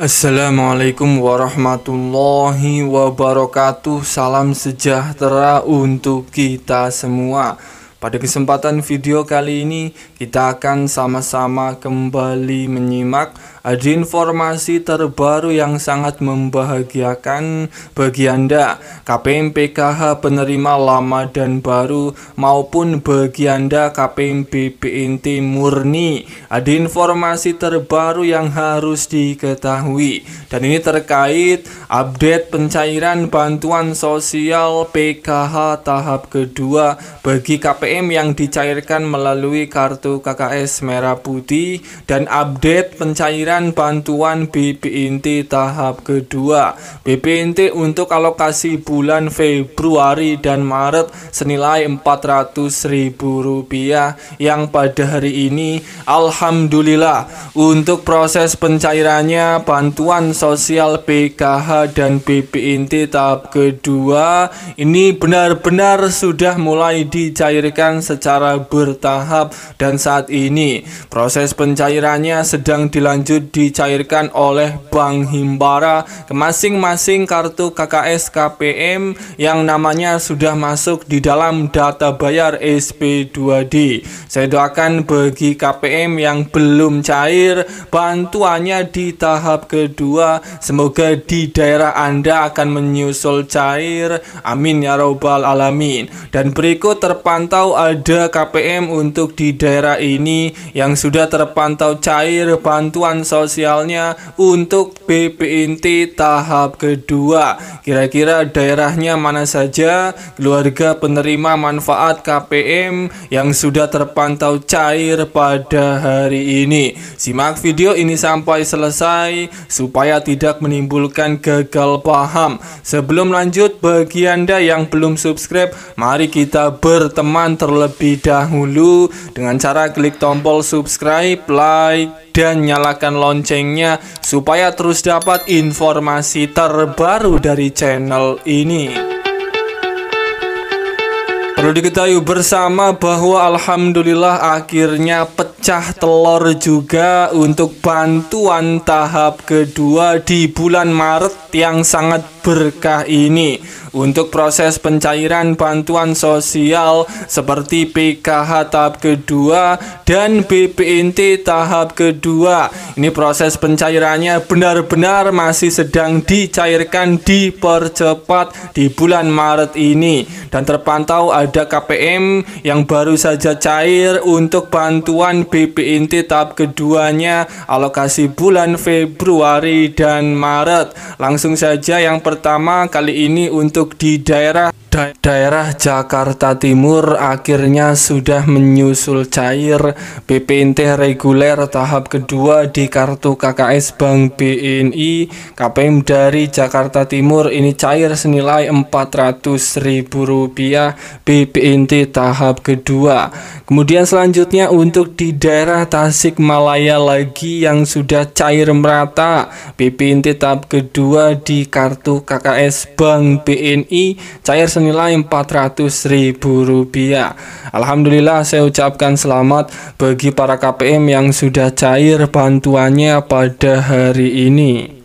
Assalamualaikum warahmatullahi wabarakatuh Salam sejahtera untuk kita semua Pada kesempatan video kali ini Kita akan sama-sama kembali menyimak ada informasi terbaru yang sangat membahagiakan bagi Anda, KPM PKH penerima lama dan baru maupun bagi Anda KPM BPNT murni. Ada informasi terbaru yang harus diketahui dan ini terkait update pencairan bantuan sosial PKH tahap kedua bagi KPM yang dicairkan melalui kartu KKS merah putih dan update pencairan pemberian bantuan BPNT tahap kedua BPNT untuk alokasi bulan Februari dan Maret senilai Rp400.000 yang pada hari ini Alhamdulillah untuk proses pencairannya bantuan sosial PKH dan BPNT tahap kedua ini benar-benar sudah mulai dicairkan secara bertahap dan saat ini proses pencairannya sedang dilanjut dicairkan oleh Bank Himbara ke masing-masing kartu KKS KPM yang namanya sudah masuk di dalam data bayar SP2D. Saya doakan bagi KPM yang belum cair bantuannya di tahap kedua semoga di daerah Anda akan menyusul cair. Amin ya robbal alamin. Dan berikut terpantau ada KPM untuk di daerah ini yang sudah terpantau cair bantuan sosialnya untuk BPNT tahap kedua. Kira-kira daerahnya mana saja keluarga penerima manfaat KPM yang sudah terpantau cair pada hari ini. Simak video ini sampai selesai supaya tidak menimbulkan gagal paham. Sebelum lanjut bagi Anda yang belum subscribe, mari kita berteman terlebih dahulu dengan cara klik tombol subscribe, like, dan nyalakan loncengnya supaya terus dapat informasi terbaru dari channel ini. Perlu diketahui bersama bahwa alhamdulillah akhirnya pecah telur juga untuk bantuan tahap kedua di bulan Maret yang sangat berkah ini. Untuk proses pencairan bantuan sosial seperti PKH tahap kedua dan BPNT tahap kedua. Ini proses pencairannya benar-benar masih sedang dicairkan dipercepat di bulan Maret ini dan terpantau ada KPM yang baru saja cair untuk bantuan BPNT tahap keduanya alokasi bulan Februari dan Maret. Langsung saja yang pertama kali ini untuk untuk di daerah Da daerah Jakarta Timur akhirnya sudah menyusul cair BPNT reguler tahap kedua di kartu KKS Bank BNI KPM dari Jakarta Timur ini cair senilai Rp400.000 BPNT tahap kedua kemudian selanjutnya untuk di daerah Tasik Malaya lagi yang sudah cair merata BPNT tahap kedua di kartu KKS Bank BNI cair senilai senilai 400 ribu rupiah Alhamdulillah saya ucapkan selamat bagi para KPM yang sudah cair bantuannya pada hari ini